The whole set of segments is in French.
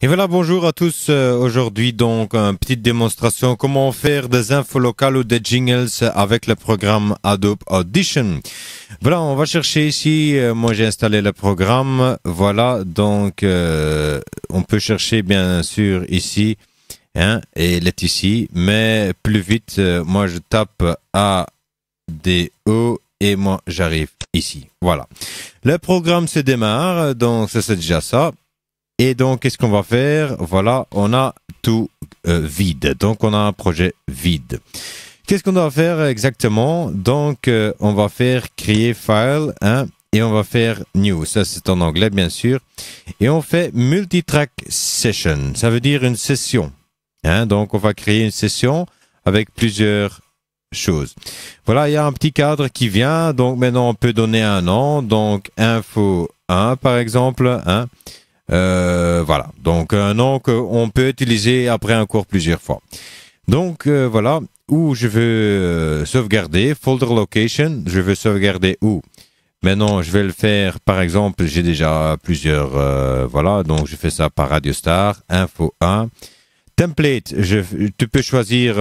Et voilà, bonjour à tous. Euh, aujourd'hui, donc, une petite démonstration comment faire des infos locales ou des jingles avec le programme Adobe Audition. Voilà, on va chercher ici. Euh, moi, j'ai installé le programme. Voilà, donc, euh, on peut chercher, bien sûr, ici. Hein, et il est ici. Mais plus vite, moi, je tape O, et moi, j'arrive ici. Voilà. Le programme se démarre. Donc, c'est déjà ça. Et donc, qu'est-ce qu'on va faire Voilà, on a tout euh, vide. Donc, on a un projet vide. Qu'est-ce qu'on doit faire exactement Donc, euh, on va faire créer file hein, et on va faire new. Ça, c'est en anglais, bien sûr. Et on fait multitrack session. Ça veut dire une session. Hein, donc, on va créer une session avec plusieurs choses. Voilà, il y a un petit cadre qui vient. Donc, maintenant, on peut donner un nom. Donc, info 1, par exemple. Hein, euh, voilà, donc un nom qu'on peut utiliser après un cours plusieurs fois. Donc euh, voilà, où je veux euh, sauvegarder, folder location, je veux sauvegarder où Maintenant, je vais le faire, par exemple, j'ai déjà plusieurs, voilà, donc je fais ça par radio star Info 1. Template, je, tu peux choisir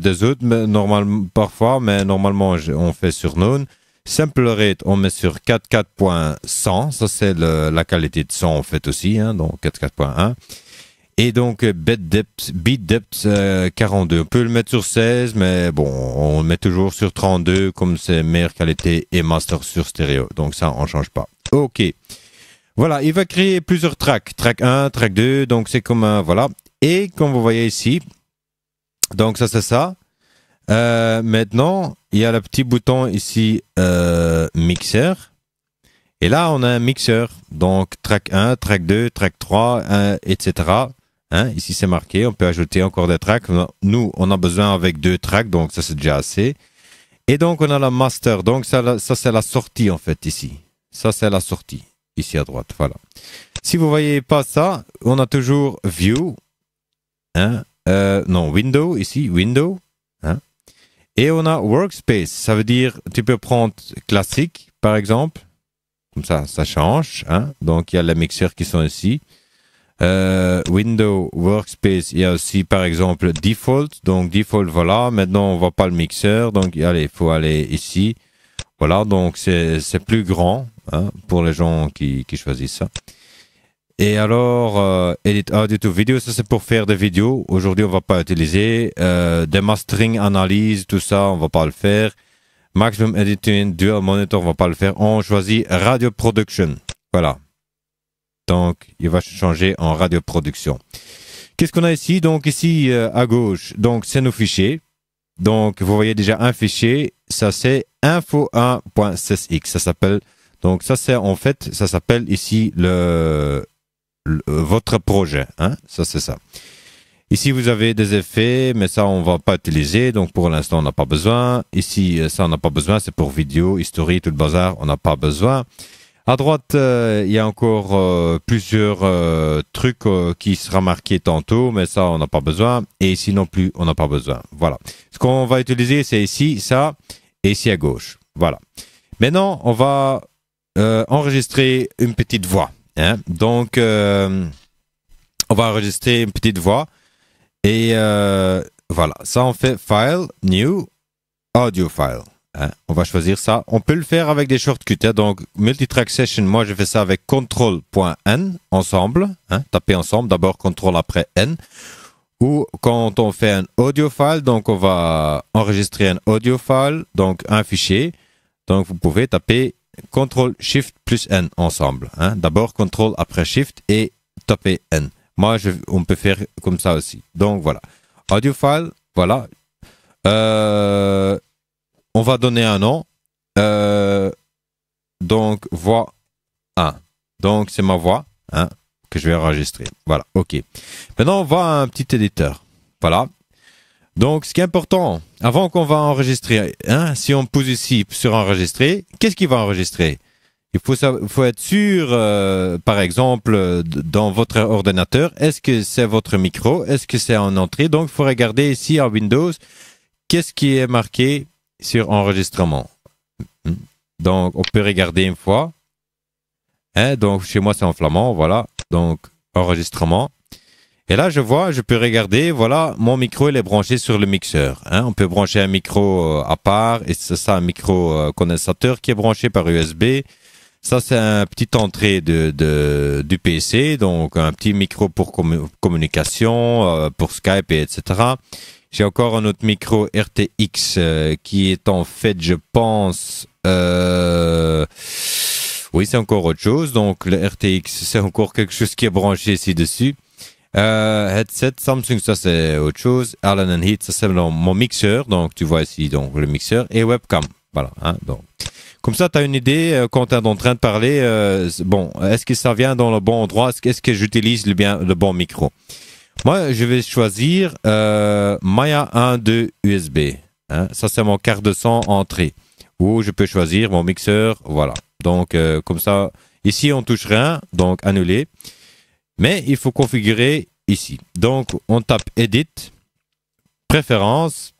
des autres, normalement, parfois, mais normalement, on fait sur None. Simple rate, on met sur 44.100. Ça, c'est la qualité de son, en fait, aussi, hein, donc 44.1. Et donc, euh, beat depth, beat euh, depth 42. On peut le mettre sur 16, mais bon, on le met toujours sur 32, comme c'est meilleure qualité et master sur stéréo. Donc ça, on change pas. OK. Voilà, il va créer plusieurs tracks. Track 1, track 2, donc c'est comme un... Voilà. Et comme vous voyez ici, donc ça, c'est ça. Euh, maintenant, il y a le petit bouton ici, euh, Mixer Et là, on a un mixeur. Donc, track 1, track 2, track 3, etc. Hein, ici, c'est marqué. On peut ajouter encore des tracks. Nous, on a besoin avec deux tracks. Donc, ça, c'est déjà assez. Et donc, on a la master. Donc, ça, ça c'est la sortie, en fait, ici. Ça, c'est la sortie. Ici à droite. Voilà. Si vous voyez pas ça, on a toujours View. Hein, euh, non, Window, ici, Window. Et on a Workspace, ça veut dire tu peux prendre classique par exemple, comme ça ça change. Hein. Donc il y a les mixeurs qui sont ici. Euh, window, Workspace, il y a aussi par exemple Default. Donc Default, voilà. Maintenant on voit pas le mixeur, donc allez, il faut aller ici. Voilà, donc c'est plus grand hein, pour les gens qui, qui choisissent ça. Et alors, Edit euh, Audio to Video, ça c'est pour faire des vidéos. Aujourd'hui, on va pas utiliser. Euh, des mastering, analyse, tout ça, on va pas le faire. Maximum Editing, Dual Monitor, on va pas le faire. On choisit Radio Production. Voilà. Donc, il va changer en Radio Production. Qu'est-ce qu'on a ici Donc ici, euh, à gauche, donc c'est nos fichiers. Donc, vous voyez déjà un fichier. Ça c'est info1.6x. Ça s'appelle... Donc ça c'est en fait, ça s'appelle ici le euh, votre projet. Hein, ça, c'est ça. Ici, vous avez des effets, mais ça, on va pas utiliser. Donc, pour l'instant, on n'a pas besoin. Ici, euh, ça, on n'a pas besoin. C'est pour vidéo, historique, tout le bazar. On n'a pas besoin. À droite, euh, il y a encore plusieurs trucs qui sera marqués tantôt, mais ça, on n'a pas besoin. Et ici non plus, on n'a pas besoin. Voilà. Ce qu'on va utiliser, c'est ici, ça, et ici à gauche. Voilà. Maintenant, on va enregistrer une petite voix. Hein? Donc, euh, on va enregistrer une petite voix. Et euh, voilà, ça on fait File, New, Audio File. Hein? On va choisir ça. On peut le faire avec des shortcuts. Hein? Donc, Multitrack Session, moi je fais ça avec CTRL.N, ensemble. Taper ensemble, d'abord CTRL après N. Ou quand on fait un audio file, donc on va enregistrer un audio file, donc un fichier. Donc vous pouvez taper CTRL SHIFT plus N ensemble. Hein. D'abord CTRL après SHIFT et taper N. Moi, je, on peut faire comme ça aussi. Donc voilà. Audio file, voilà. Euh, on va donner un nom. Euh, donc voix 1. Donc c'est ma voix hein, que je vais enregistrer. Voilà, ok. Maintenant, on va à un petit éditeur. Voilà. Donc, ce qui est important, avant qu'on va enregistrer, hein, si on pose ici sur enregistrer, qu'est-ce qui va enregistrer il faut, faut, être sûr, euh, par exemple, dans votre ordinateur, est-ce que c'est votre micro Est-ce que c'est en entrée Donc, il faut regarder ici en Windows, qu'est-ce qui est marqué sur enregistrement hmm? Donc, on peut regarder une fois. Hein, donc, chez moi, c'est en flamand, voilà. Donc, enregistrement. Et là, je vois, je peux regarder, voilà, mon micro, il est branché sur le mixeur. Hein. On peut brancher un micro euh, à part, et c'est ça, un micro euh, condensateur qui est branché par USB. Ça, c'est un petite entrée de, du PC, donc un petit micro pour communication, euh, pour Skype, et etc. J'ai encore un autre micro RTX qui est en fait, je pense... oui, c'est encore autre chose. Donc, le RTX, c'est encore quelque chose qui est branché ci-dessus. Euh, headset, Samsung, ça c'est autre chose. Allen Heat, ça c'est mon mixeur. Donc tu vois ici donc le mixeur et webcam. Voilà. Hein, donc. Comme ça, tu as une idée, euh, quand tu es en train de parler, euh, bon, est-ce que ça vient dans le bon endroit Est-ce que, j'utilise le, bien, le bon micro Moi, je vais choisir Maya 1, 2 USB. ça, c'est mon quart de son entrée. Ou je peux choisir mon mixeur, voilà. Donc, comme ça, ici, on touche rien, donc annuler. Mais il faut configurer ici. Donc, on tape Edit, Préférences,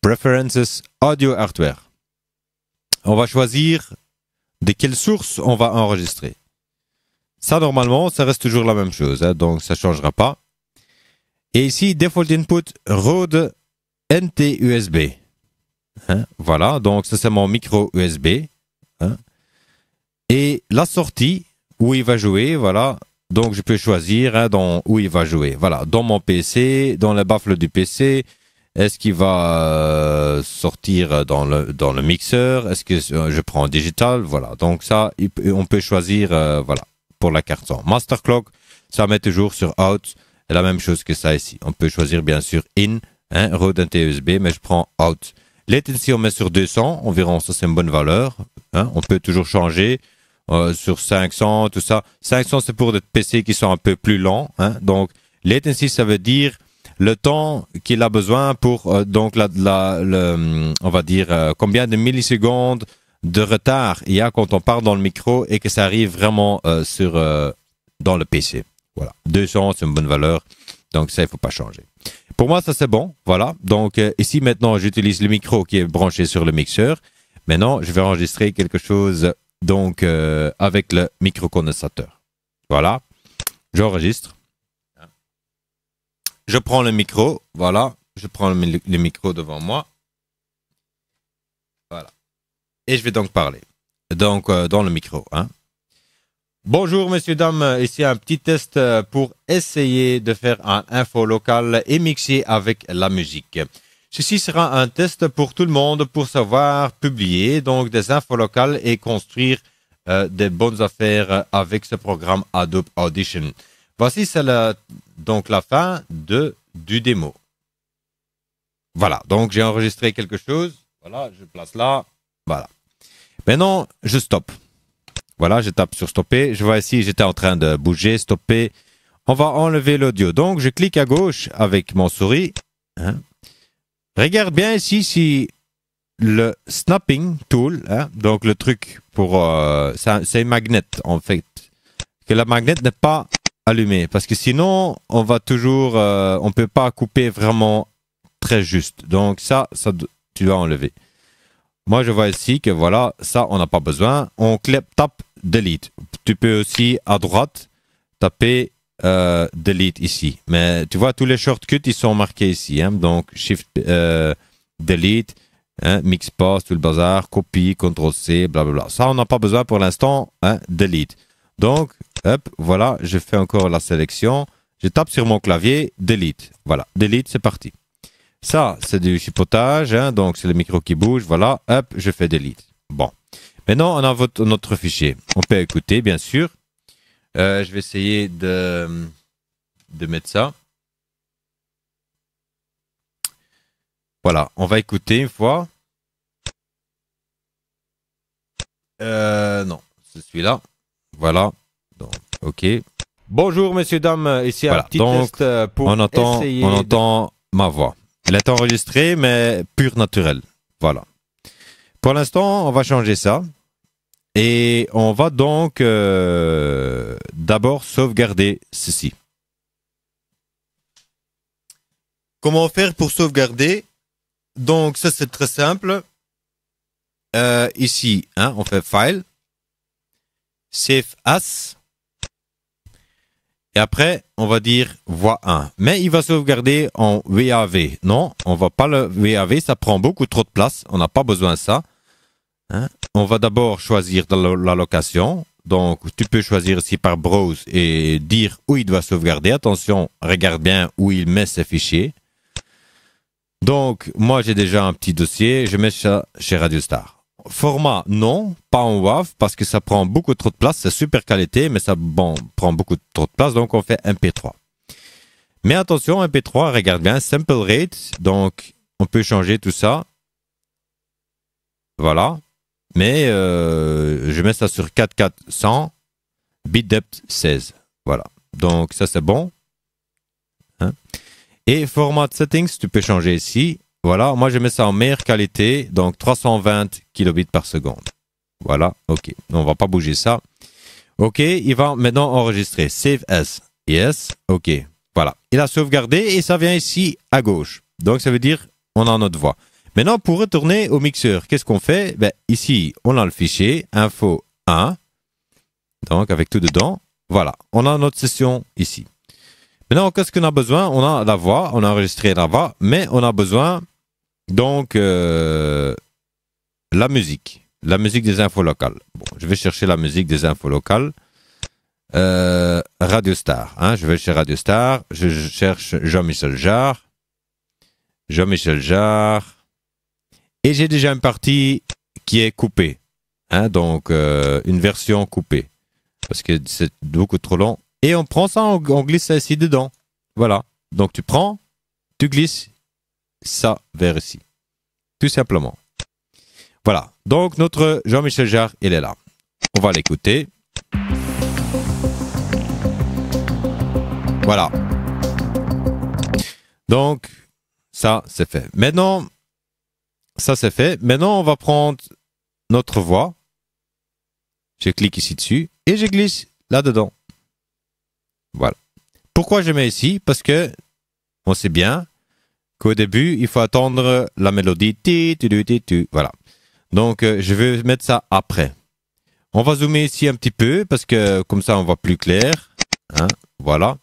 Preferences, Audio Hardware. On va choisir de quelle source on va enregistrer. Ça, normalement, ça reste toujours la même chose, hein, donc ça ne changera pas. Et ici, Default Input Rode NT USB. Hein, voilà, donc ça c'est mon micro USB. Hein. Et la sortie où il va jouer, voilà, donc je peux choisir hein, dans où il va jouer. Voilà, dans mon PC, dans la baffle du PC, est-ce qu'il va euh, sortir dans le dans le mixeur Est-ce que euh, je prends digital Voilà. Donc ça, on peut choisir euh, voilà pour la carte son. Master clock, ça met toujours sur out. Et la même chose que ça ici. On peut choisir bien sûr in, hein, road USB, mais je prends out. Latency, on met sur 200 environ, ça c'est une bonne valeur. Hein. on peut toujours changer. Euh, sur 500, tout ça. 500, c'est pour des PC qui sont un peu plus longs. Hein. Donc, latency, ça veut dire le temps qu'il a besoin pour, euh, donc, la, on va dire, euh, combien de millisecondes de retard il y a quand on parle dans le micro et que ça arrive vraiment sur, dans le PC. Voilà. 200, c'est une bonne valeur. Donc, ça, il faut pas changer. Pour moi, ça, c'est bon. Voilà. Donc, ici, maintenant, j'utilise le micro qui est branché sur le mixeur. Maintenant, je vais enregistrer quelque chose donc euh, avec le micro-condensateur. Voilà, j'enregistre. Je prends le micro, voilà, je prends le, micro devant moi. Voilà. Et je vais donc parler. Donc, euh, dans le micro. Hein. Bonjour, messieurs, dames. Ici un petit test euh, pour essayer de faire un info local et mixer avec la musique. Ceci sera un test pour tout le monde pour savoir publier donc des infos locales et construire euh, des bonnes affaires avec ce programme Adobe Audition. Voici la, euh, donc la fin de, du démo. Voilà, donc j'ai enregistré quelque chose. Voilà, je place là. Voilà. Maintenant, je stoppe. Voilà, je tape sur stopper. Je vois ici, j'étais en train de bouger, stopper. On va enlever l'audio. Donc, je clique à gauche avec mon souris. Hein Regarde bien ici si le snapping tool, hein, donc le truc pour... Euh, c'est un en fait. Que la magnet n'est pas allumée. Parce que sinon, on va toujours... Euh, on peut pas couper vraiment très juste. Donc ça, ça tu dois enlever. Moi, je vois ici que voilà, ça, on n'a pas besoin. On tape Delete. Tu peux aussi, à droite, taper euh, delete ici. Mais tu vois, tous les shortcuts, ils sont marqués ici. Hein. Donc, shift, euh, delete, hein, mix post, tout le bazar, copie, ctrl C, blablabla. Ça, on n'a pas besoin pour l'instant, hein? delete. Donc, hop, voilà, je fais encore la sélection. Je tape sur mon clavier, delete. Voilà, delete, c'est parti. Ça, c'est du chipotage, hein. donc c'est le micro qui bouge, voilà, hop, je fais delete. Bon. Maintenant, on a notre fichier. On peut écouter, bien sûr. Euh, je vais essayer de, de mettre ça. Voilà, on va écouter une fois. Euh, non, c'est celui-là. Voilà. Donc, ok. Bonjour, messieurs, dames. Ici voilà. un petit Donc, test euh, pour on essayer On entend ma voix. Elle est enregistrée, mais pure naturelle. Voilà. Pour l'instant, on va changer ça. Et on va donc euh, d'abord sauvegarder ceci. Comment faire pour sauvegarder Donc ça c'est très simple. Euh, ici, hein, on fait File, Save As. Et après, on va dire voix 1. Mais il va sauvegarder en VAV. Non, on va pas le VAV, ça prend beaucoup trop de place. On n'a pas besoin de ça. Hein. On va d'abord choisir la location. Donc, tu peux choisir ici par browse et dire où il doit sauvegarder. Attention, regarde bien où il met ses fichiers. Donc, moi, j'ai déjà un petit dossier. Je mets ça chez Star. Format, non, pas en WAV, parce que ça prend beaucoup trop de place. C'est super qualité, mais ça prend beaucoup trop de place. Donc, on fait MP3. Mais attention, MP3, regarde bien, sample rate. Donc, on peut changer tout ça. Voilà. Mais euh, je mets ça sur 4400, bit depth 16. Voilà. Donc ça c'est bon. Hein. Et format settings, tu peux changer ici. Voilà, moi je mets ça en meilleure qualité, donc 320 kilobits par seconde. Voilà, ok. On va pas bouger ça. Ok, il va maintenant enregistrer. Save as. Yes, ok. Voilà. Il a sauvegardé et ça vient ici à gauche. Donc ça veut dire on a notre voix. Maintenant, pour retourner au mixeur, qu'est-ce qu'on fait ben, Ici, on a le fichier info 1, donc avec tout dedans. Voilà, on a notre session ici. Maintenant, qu'est-ce qu'on a besoin On a la voix, on a enregistré la voix, mais on a besoin donc euh, la musique, la musique des infos locales. Bon, je vais chercher la musique des infos locales. Euh, Radio Star, hein. je vais chez Radio Star, je cherche Jean-Michel Jarre. Jean-Michel Jarre. Et j'ai déjà une partie qui est coupée. Hein, donc, euh, une version coupée. Parce que c'est beaucoup trop long. Et on prend ça, on, on glisse ça ici dedans. Voilà. Donc, tu prends, tu glisses ça vers ici. Tout simplement. Voilà. Donc, notre Jean-Michel Jarre, il est là. On va l'écouter. Voilà. Donc, ça, c'est fait. Maintenant, ça, c'est fait. Maintenant, on va prendre notre voix. Je clique ici dessus et je glisse là-dedans. Voilà. Pourquoi je mets ici Parce que on sait bien qu'au début, il faut attendre la mélodie. tu, Voilà. Donc, euh, je vais mettre ça après. On va zoomer ici un petit peu parce que comme ça, on voit plus clair. Hein. voilà.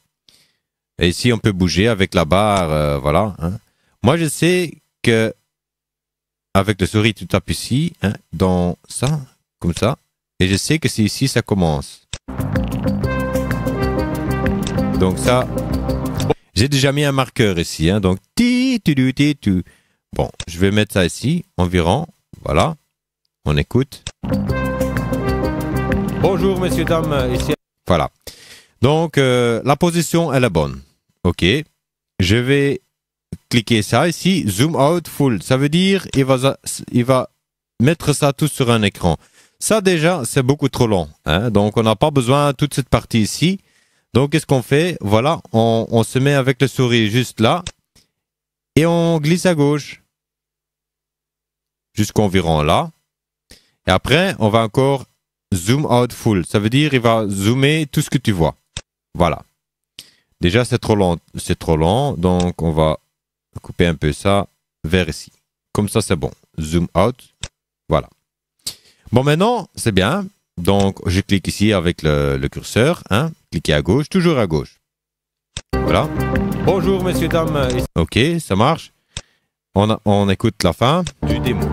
Et ici, on peut bouger avec la barre. Euh, voilà. Hein. Moi, je sais que avec le souris, tu tapes ici, hein, dans ça, comme ça. Et je sais que c'est ici ça commence. Donc ça, j'ai déjà mis un marqueur ici. Hein, donc, ti, tu, tu, tu. Bon, je vais mettre ça ici, environ. Voilà. On écoute. Bonjour, messieurs, dames. Voilà. Donc, euh, la position, elle est bonne. OK. Je vais cliquez ça ici, zoom out full. Ça veut dire il va, mettre ça tout sur un écran. Ça déjà, c'est beaucoup trop long. Hein. Donc, on n'a pas besoin de toute cette partie ici. Donc, qu'est-ce qu'on fait Voilà, on, se met avec le souris juste là et on glisse à gauche jusqu'environ là. Et après, on va encore zoom out full. Ça veut dire il va zoomer tout ce que tu vois. Voilà. Déjà, c'est trop long. C'est trop long. Donc, on va couper un peu ça vers ici. Comme ça, c'est bon. Zoom out. Voilà. Bon, maintenant, c'est bien. Donc, je clique ici avec le, curseur. Hein. Cliquez à gauche, toujours à gauche. Voilà. Bonjour, messieurs, dames. OK, ça marche. On, on écoute la fin du démo.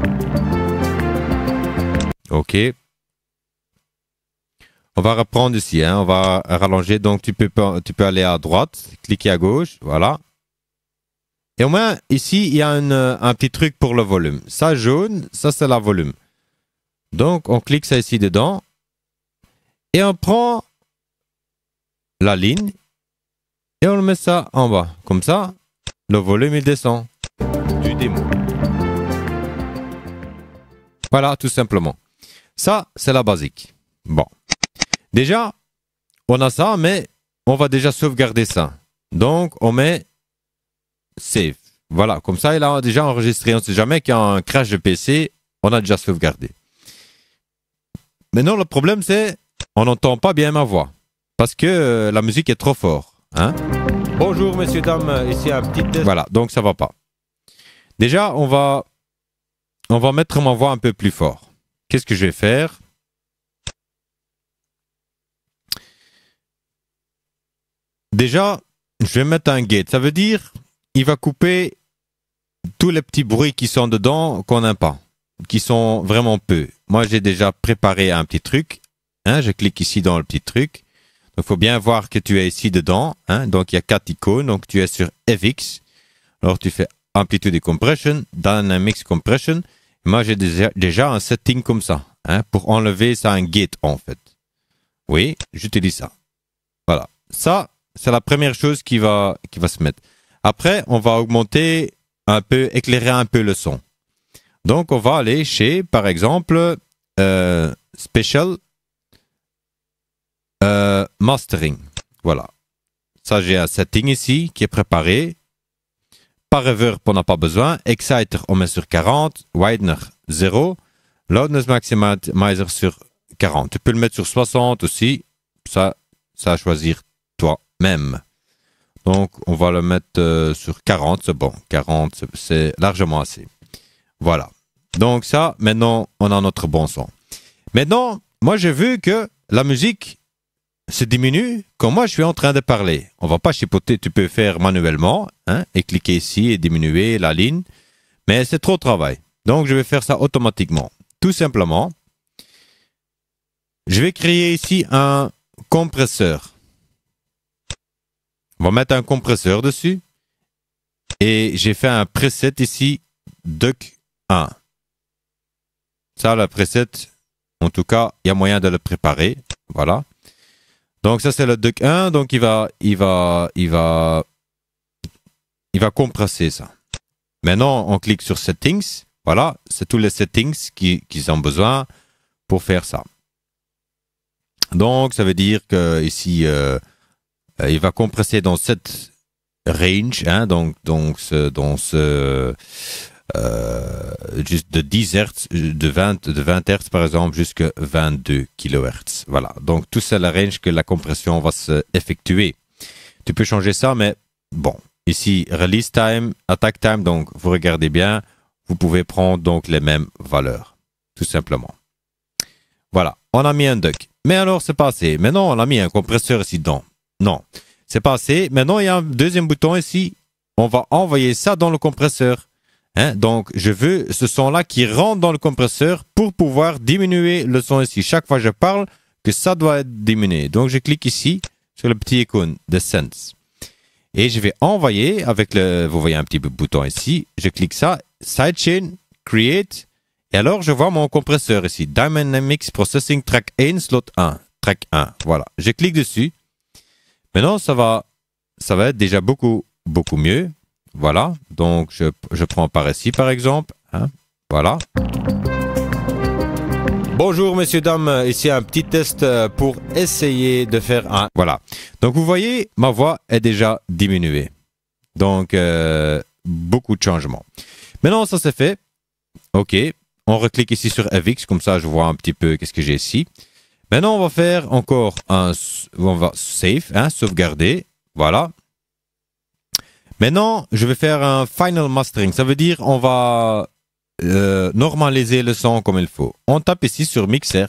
OK. On va reprendre ici. Hein. On va rallonger. Donc, tu peux, tu peux aller à droite, cliquer à gauche. Voilà. Et au moins, ici, il y a euh, un petit truc pour le volume. Ça jaune, ça c'est la volume. Donc, on clique ça ici dedans. Et on prend la ligne. Et on met ça en bas. Comme ça, le volume, il descend du démo. Voilà, tout simplement. Ça, c'est la basique. Bon. Déjà, on a ça, mais on va déjà sauvegarder ça. Donc, on met Save. Voilà, comme ça, il a déjà enregistré. On ne sait jamais qu'il y a un crash de PC, on a déjà sauvegardé. Maintenant, le problème, c'est on n'entend pas bien ma voix parce que euh, la musique est trop forte. Hein Bonjour, messieurs, dames, ici un petit Voilà, donc ça va pas. Déjà, on va, on va mettre ma voix un peu plus fort. Qu'est-ce que je vais faire Déjà, je vais mettre un gate. Ça veut dire il va couper tous les petits bruits qui sont dedans qu'on n'a pas, qui sont vraiment peu. Moi, j'ai déjà préparé un petit truc. Hein, je clique ici dans le petit truc. Il faut bien voir que tu es ici dedans. Hein. donc, il y a quatre icônes. Donc, tu es sur FX. Alors, tu fais Amplitude et Compression, Mix Compression. moi, j'ai déjà, un setting comme ça hein, pour enlever ça un gate en fait. Oui, j'utilise ça. Voilà. Ça, c'est la première chose qui va, qui va se mettre. Après, on va augmenter un peu, éclairer un peu le son. Donc, on va aller chez, par exemple, euh, Special euh, Mastering. Voilà. Ça, j'ai un setting ici qui est préparé. Par reverb, on n'a pas besoin. Exciter, on met sur 40. Widener, 0. Loudness Maximizer sur 40. Tu peux le mettre sur 60 aussi. Ça, ça à choisir toi-même. Donc, on va le mettre euh, sur 40. bon, 40, c'est largement assez. Voilà. Donc ça, maintenant, on a notre bon son. Maintenant, moi, j'ai vu que la musique se diminue quand moi, je suis en train de parler. On va pas chipoter. Tu peux faire manuellement hein, et cliquer ici et diminuer la ligne. Mais c'est trop de travail. Donc, je vais faire ça automatiquement. Tout simplement, je vais créer ici un compresseur. On va mettre un compresseur dessus. Et j'ai fait un preset ici, Duck 1. Ça, le preset, en tout cas, il y a moyen de le préparer. Voilà. Donc ça, c'est le Duck 1. Donc il va, il va, il va, il va compresser ça. Maintenant, on clique sur settings. Voilà, c'est tous les settings qu'ils ont besoin pour faire ça. Donc, ça veut dire que ici, euh, euh, il va compresser dans cette range, hein, donc, donc ce, dans ce euh, juste de 10 Hz, de 20, de 20 Hz par exemple, jusqu'à 22 kHz. Voilà. Donc tout ça, la range que la compression va se effectuer. Tu peux changer ça, mais bon. Ici, release time, attack time, donc vous regardez bien, vous pouvez prendre donc les mêmes valeurs, tout simplement. Voilà, on a mis un duck. Mais alors, c'est passé. Maintenant, on a mis un compresseur ici dedans. Non, c'est pas assez. Maintenant, il y a un deuxième bouton ici. On va envoyer ça dans le compresseur. Hein? Donc, je veux ce son-là qui rentre dans le compresseur pour pouvoir diminuer le son ici. Chaque fois que je parle, que ça doit être diminué. Donc, je clique ici sur le petit icône de Sense. Et je vais envoyer avec le, vous voyez un petit bouton ici. Je clique ça, Sidechain, Create. Et alors, je vois mon compresseur ici. Mix Processing Track 1, Slot 1. Track 1. Voilà. Je clique dessus. Maintenant, ça va, ça va être déjà beaucoup, beaucoup mieux. Voilà. Donc, je, prends par ici, par exemple. Hein. Voilà. Bonjour messieurs, dames, ici un petit test euh, pour essayer de faire un... Voilà. Donc vous voyez, ma voix est déjà diminuée. Donc, euh, beaucoup de changements. Maintenant, ça c'est fait. OK. On reclique ici sur FX, comme ça je vois un petit peu qu'est-ce que j'ai ici. Maintenant, on va faire encore un... On va save, hein, sauvegarder. Voilà. Maintenant, je vais faire un final mastering. Ça veut dire on va euh, normaliser le son comme il faut. On tape ici sur mixer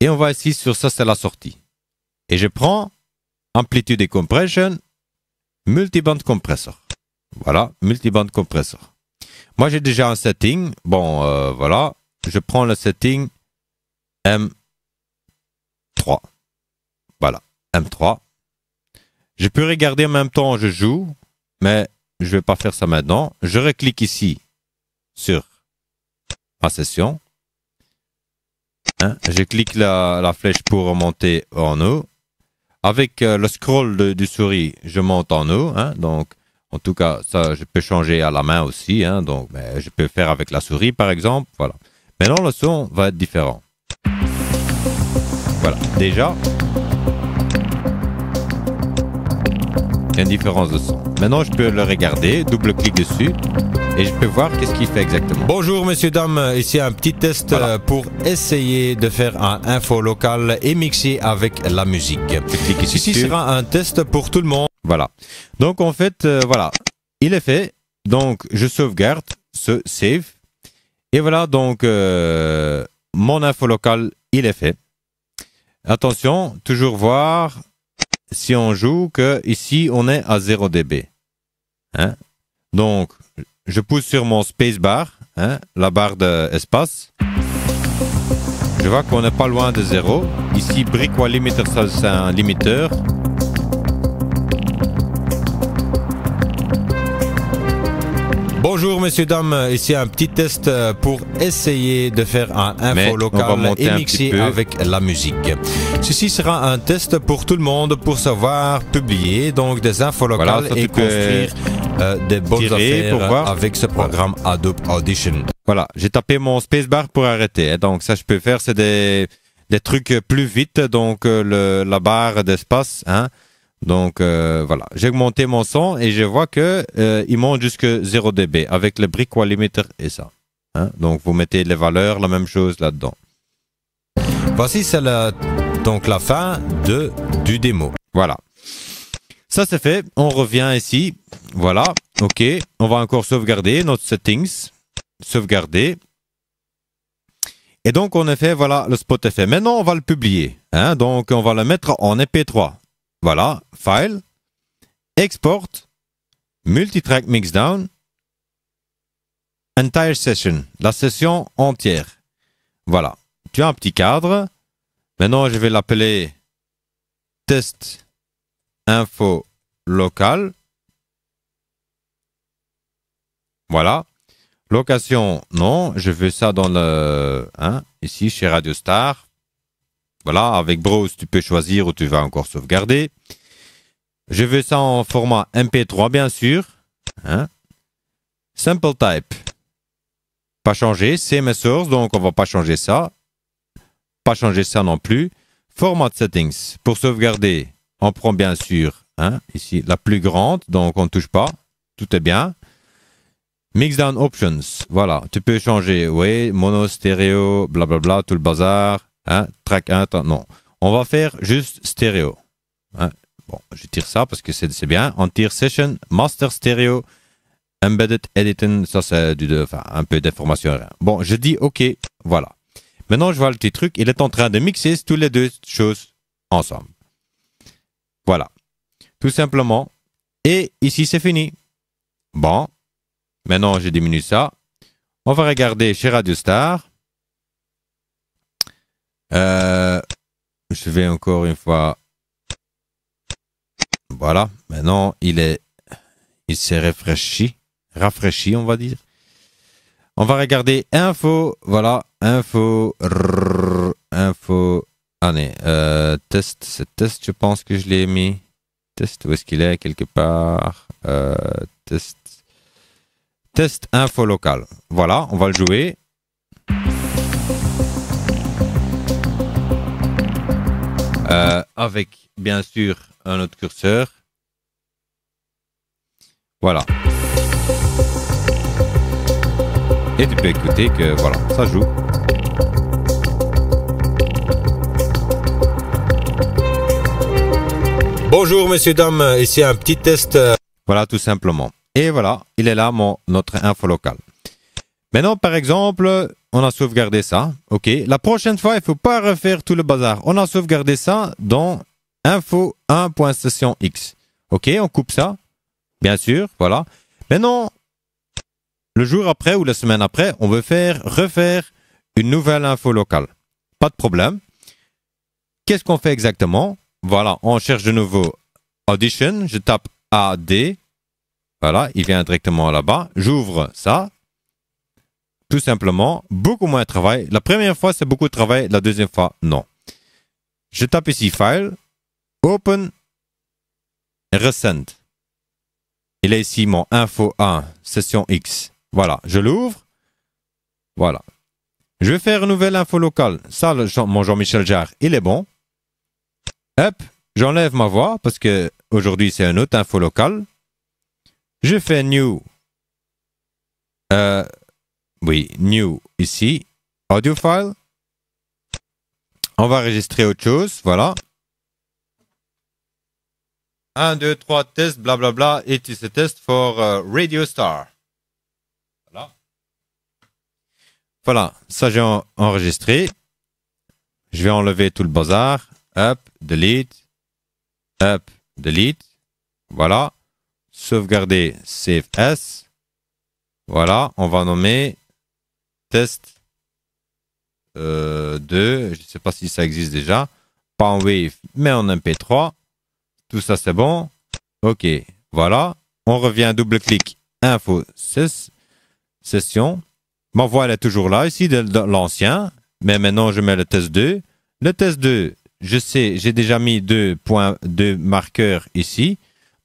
et on va ici sur ça, c'est la sortie. Et je prends amplitude et compression, multiband compressor. Voilà, multiband compressor. Moi, j'ai déjà un setting. Bon, euh, voilà. Je prends le setting M. Voilà, M3. Je peux regarder en même temps je joue, mais je ne vais pas faire ça maintenant. Je reclique ici sur ma session. Hein, je clique la, flèche pour remonter en haut. Avec euh, le scroll du souris, je monte en haut. Hein, donc, en tout cas, ça, je peux changer à la main aussi. Hein, donc, je peux faire avec la souris, par exemple. Voilà. Maintenant, le son va être différent. Voilà, déjà, il a une différence de son. Maintenant, je peux le regarder, double-clic dessus, et je peux voir qu'est-ce qu'il fait exactement. Bonjour, messieurs, dames. Ici, un petit test euh, pour essayer de faire un info local et mixer avec la musique. Ici, sera un test pour tout le monde. Voilà. Donc, en fait, euh, voilà, il est fait. Donc, je sauvegarde ce save. Et voilà, donc, euh, mon info local, il est fait. Attention, toujours voir si on joue que ici on est à 0 dB. Hein. Donc, je pousse sur mon space bar, hein, la barre d'espace. Je vois qu'on n'est pas loin de 0. Ici, brick Wall limiter, c'est un limiteur. Bonjour messieurs dames, ici un petit test euh, pour essayer de faire un info local et mixer avec la musique. Ceci sera un test pour tout le monde pour savoir publier donc des infos locales et construire euh, des bonnes affaires avec ce programme Adobe Audition. Voilà, j'ai tapé mon bar pour arrêter. Hein. Donc ça je peux faire, c'est des, des trucs plus vite, donc euh, le, la barre d'espace, hein, donc euh, voilà, j'ai augmenté mon son et je vois que euh, il monte jusque 0 dB avec le briques Limiter et ça. Hein. Donc vous mettez les valeurs, la même chose là-dedans. Voici c'est la, euh, donc la fin de du démo. Voilà. Ça c'est fait, on revient ici. Voilà, ok. On va encore sauvegarder notre settings. Sauvegarder. Et donc on a fait voilà le spot effet Maintenant on va le publier. Hein. Donc on va le mettre en EP3. Voilà, File, Export, Multitrack Mixdown, Entire Session, la session entière. Voilà, tu as un petit cadre. Maintenant, je vais l'appeler Test Info Local. Voilà. Location, non. Je veux ça dans le... Hein, ici, chez Radio Star. Voilà, avec Browse, tu peux choisir où tu vas encore sauvegarder. Je veux ça en format MP3, bien sûr. Hein? type. Pas changé. mes source, donc on va pas changer ça. Pas changer ça non plus. Format settings. Pour sauvegarder, on prend bien sûr hein, ici la plus grande, donc on ne touche pas. Tout est bien. Mixdown options. Voilà. Tu peux changer, oui, mono, stéréo, blablabla, tout le bazar. Hein, track 1, non. On va faire juste stéréo. Hein, bon, je tire ça parce que c'est bien. On tire Session, Master stéréo Embedded Editing. Ça, c'est un peu d'information. Bon, je dis OK. Voilà. Maintenant, je vois le petit truc. Il est en train de mixer toutes les deux choses ensemble. Voilà. Tout simplement. Et ici, c'est fini. Bon. Maintenant, je diminue ça. On va regarder chez Radio Star. Euh, je vais encore une fois. Voilà. Maintenant, il est, il s'est rafraîchi, rafraîchi, on va dire. On va regarder info. Voilà, info, info. Allez, ah, euh, test, c'est test, je pense que je l'ai mis. Test, où est-ce qu'il est Quelque part. Euh, test. Test info local. Voilà, on va le jouer. Euh, avec bien sûr un autre curseur. Voilà. Et tu peux écouter que voilà, ça joue. Bonjour messieurs, dames, ici un petit test. Euh. Voilà tout simplement. Et voilà, il est là mon, notre info locale. Maintenant par exemple, on a sauvegardé ça. OK. La prochaine fois, il faut pas refaire tout le bazar. On a sauvegardé ça dans info 1stationx OK, on coupe ça. Bien sûr, voilà. Maintenant, le jour après ou la semaine après, on veut faire refaire une nouvelle info locale. Pas de problème. Qu'est-ce qu'on fait exactement Voilà, on cherche de nouveau Audition, je tape AD. Voilà, il vient directement là-bas. J'ouvre ça, tout simplement. Beaucoup moins de travail. La première fois, c'est beaucoup de travail. La deuxième fois, non. Je tape ici File, Open, Recent. Il est ici mon info 1, session X. Voilà, je l'ouvre. Voilà. Je vais faire une nouvelle info locale. Ça, le Jean, mon Jean-Michel Jarre, il est bon. Hop, j'enlève ma voix parce que aujourd'hui c'est une autre info locale. Je fais New. Euh, oui, new ici, audio file. On va enregistrer autre chose, voilà. 1, 2, 3, test, blablabla, et is a test for euh, Radio Star. Voilà. Voilà, ça j'ai enregistré. Je vais enlever tout le bazar. Up, delete, up, delete. Voilà. Sauvegarder, save s Voilà, on va nommer test 2, euh, je ne sais pas si ça existe déjà, pas en Wave, mais en MP3. Tout ça, c'est bon. OK, voilà. On revient, double-clic, info, session. Ma voix, elle est toujours là, ici, de, l'ancien. Mais maintenant, je mets le test 2. Le test 2, je sais, j'ai déjà mis deux points, deux marqueurs ici.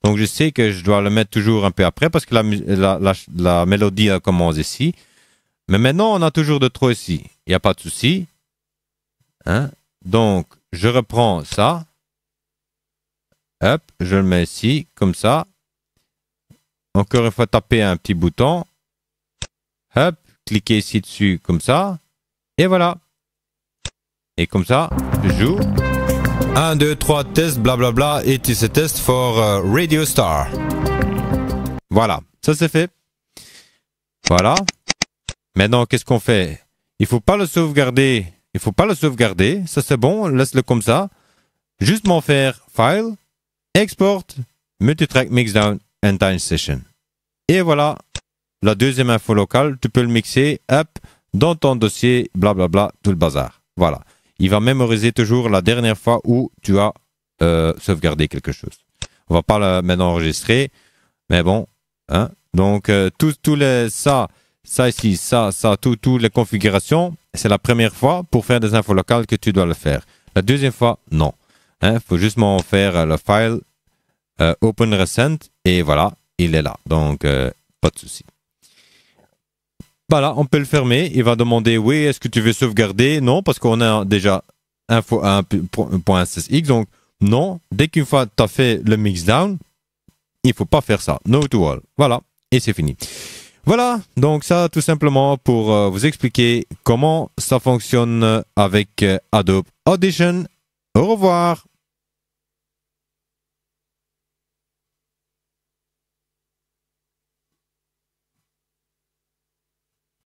Donc, je sais que je dois le mettre toujours un peu après parce que la, la, mélodie commence ici. Mais maintenant, on a toujours de trop ici. Il n'y a pas de souci. Hein? Donc, je reprends ça. Hop, je le mets ici, comme ça. Encore une fois, taper un petit bouton. Hop, cliquez ici dessus, comme ça. Et voilà. Et comme ça, je joue. 1, 2, 3, test, blablabla, et tu test for euh, Radio Star. Voilà, ça c'est fait. Voilà. Maintenant, qu'est-ce qu'on fait Il faut pas le sauvegarder. Il faut pas le sauvegarder. Ça, c'est bon. Laisse-le comme ça. Justement faire File, Export, Multitrack Mixdown, and Time Session. Et voilà la deuxième info locale. Tu peux le mixer, hop, dans ton dossier, blablabla, bla, bla, tout le bazar. Voilà. Il va mémoriser toujours la dernière fois où tu as euh, sauvegardé quelque chose. On va pas le, maintenant enregistrer, mais bon. Hein. Donc, euh, tous tout, les, ça, ça ici, ça, ça, toutes tout les configurations, c'est la première fois pour faire des infos locales que tu dois le faire. La deuxième fois, non. Il hein, faut justement faire euh, le file euh, Open Recent et voilà, il est là. Donc, euh, pas de souci. Voilà, on peut le fermer. Il va demander, oui, est-ce que tu veux sauvegarder Non, parce qu'on a déjà info x Donc, non, dès qu'une fois tu as fait le mixdown, il ne faut pas faire ça. No to all. Voilà, et c'est fini. Voilà, donc ça tout simplement pour euh, vous expliquer comment ça fonctionne avec euh, Adobe Audition. Au revoir